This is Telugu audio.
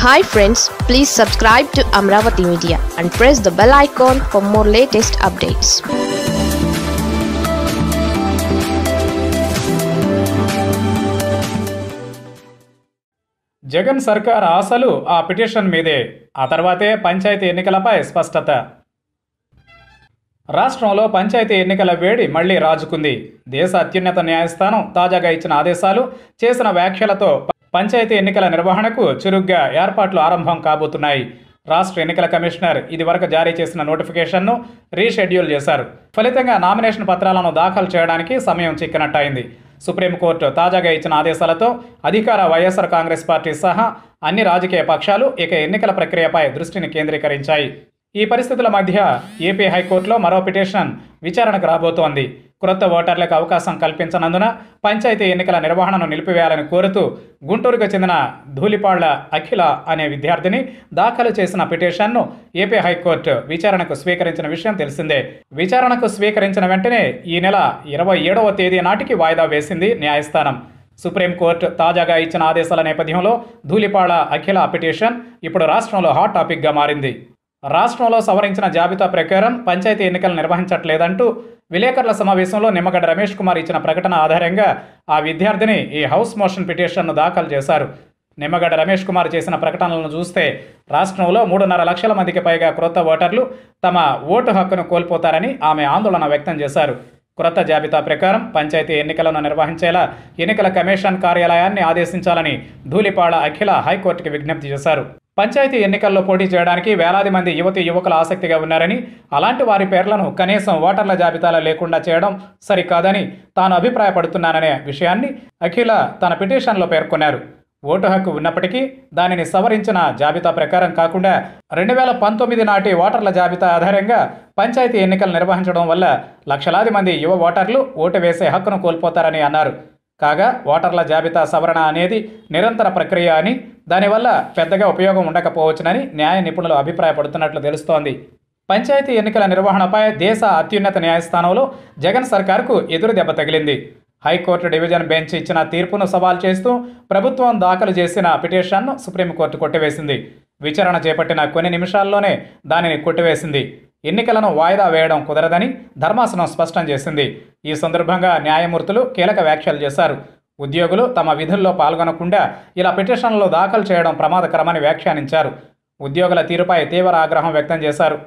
hi friends please subscribe to Amaravati Media and press the bell icon for more latest updates Jagan సర్కార్ ఆశలు ఆ పిటిషన్ మీదే ఆ తర్వాతే పంచాయతీ ఎన్నికలపై స్పష్టత రాష్ట్రంలో పంచాయతీ ఎన్నికల వేడి మళ్లీ రాజుకుంది దేశ అత్యున్నత న్యాయస్థానం తాజాగా ఇచ్చిన ఆదేశాలు చేసిన వ్యాఖ్యలతో పంచాయతీ ఎన్నికల నిర్వహణకు చురుగ్గా ఏర్పాట్లు ఆరంభం కాబోతున్నాయి రాష్ట్ర ఎన్నికల కమిషనర్ ఇదివరకు జారీ చేసిన నోటిఫికేషన్ను రీషెడ్యూల్ చేశారు ఫలితంగా నామినేషన్ పత్రాలను దాఖలు చేయడానికి సమయం చిక్కినట్టయింది సుప్రీంకోర్టు తాజాగా ఇచ్చిన ఆదేశాలతో అధికార వైఎస్ఆర్ కాంగ్రెస్ పార్టీ సహా అన్ని రాజకీయ పక్షాలు ఇక ఎన్నికల ప్రక్రియపై దృష్టిని కేంద్రీకరించాయి ఈ పరిస్థితుల మధ్య ఏపీ హైకోర్టులో మరో పిటిషన్ విచారణకు రాబోతోంది క్రొత్త ఓటర్లకు అవకాశం కల్పించనందున పంచాయతీ ఎన్నికల నిర్వహణను నిలిపివేయాలని కోరుతూ గుంటూరుకు చెందిన ధూలిపాళ్ల అఖిల అనే విద్యార్థిని దాఖలు చేసిన పిటిషన్ను ఏపీ హైకోర్టు విచారణకు స్వీకరించిన విషయం తెలిసిందే విచారణకు స్వీకరించిన వెంటనే ఈ నెల ఇరవై ఏడవ తేదీ నాటికి వాయిదా వేసింది న్యాయస్థానం సుప్రీంకోర్టు తాజాగా ఇచ్చిన ఆదేశాల నేపథ్యంలో ధూలిపాళ అఖిల పిటిషన్ ఇప్పుడు రాష్ట్రంలో హాట్ టాపిక్గా మారింది రాష్ట్రంలో సవరించిన జాబితా ప్రకారం పంచాయతీ ఎన్నికలు నిర్వహించట్లేదంటూ విలేకరుల సమావేశంలో నిమ్మగడ్డ రమేష్ కుమార్ ఇచ్చిన ప్రకటన ఆధారంగా ఆ విద్యార్థిని ఈ హౌస్ మోషన్ పిటిషన్ను దాఖలు చేశారు నిమ్మగడ్డ రమేష్ కుమార్ చేసిన ప్రకటనలను చూస్తే రాష్ట్రంలో మూడున్నర లక్షల మందికి పైగా క్రొత్త ఓటర్లు తమ ఓటు హక్కును కోల్పోతారని ఆమె ఆందోళన వ్యక్తం చేశారు క్రొత్త జాబితా ప్రకారం పంచాయతీ ఎన్నికలను నిర్వహించేలా ఎన్నికల కమిషన్ కార్యాలయాన్ని ఆదేశించాలని ధూళిపాడ అఖిల హైకోర్టుకి విజ్ఞప్తి చేశారు పంచాయతీ ఎన్నికల్లో పోటీ చేయడానికి వేలాది మంది యువతి యువకులు ఆసక్తిగా ఉన్నారని అలాంటి వారి పేర్లను కనీసం ఓటర్ల జాబితాలో లేకుండా చేయడం సరికాదని తాను అభిప్రాయపడుతున్నాననే విషయాన్ని అఖిల తన పిటిషన్లో పేర్కొన్నారు ఓటు హక్కు ఉన్నప్పటికీ దానిని సవరించిన జాబితా ప్రకారం కాకుండా రెండు వేల పంతొమ్మిది నాటి ఓటర్ల జాబితా ఆధారంగా పంచాయతీ ఎన్నికలు నిర్వహించడం వల్ల లక్షలాది మంది యువ ఓటర్లు ఓటు వేసే హక్కును కోల్పోతారని అన్నారు కాగా ఓటర్ల జాబితా సవరణ అనేది నిరంతర ప్రక్రియ అని దానివల్ల పెద్దగా ఉపయోగం ఉండకపోవచ్చునని న్యాయ నిపుణులు అభిప్రాయపడుతున్నట్లు తెలుస్తోంది పంచాయతీ ఎన్నికల నిర్వహణపై దేశ అత్యున్నత న్యాయస్థానంలో జగన్ సర్కార్కు ఎదురు దెబ్బ తగిలింది హైకోర్టు డివిజన్ బెంచ్ ఇచ్చిన తీర్పును సవాల్ చేస్తూ ప్రభుత్వం దాఖలు చేసిన పిటిషన్ను సుప్రీంకోర్టు కొట్టివేసింది విచారణ చేపట్టిన కొన్ని నిమిషాల్లోనే దానిని కొట్టివేసింది ఎన్నికలను వాయిదా వేయడం కుదరదని ధర్మాసనం స్పష్టం చేసింది ఈ సందర్భంగా న్యాయమూర్తులు కీలక వ్యాఖ్యలు చేశారు ఉద్యోగులు తమ విధుల్లో పాల్గొనకుండా ఇలా పిటిషన్లు దాఖలు చేయడం ప్రమాదకరమని వ్యాఖ్యానించారు ఉద్యోగుల తీరుపై తీవ్ర ఆగ్రహం వ్యక్తం చేశారు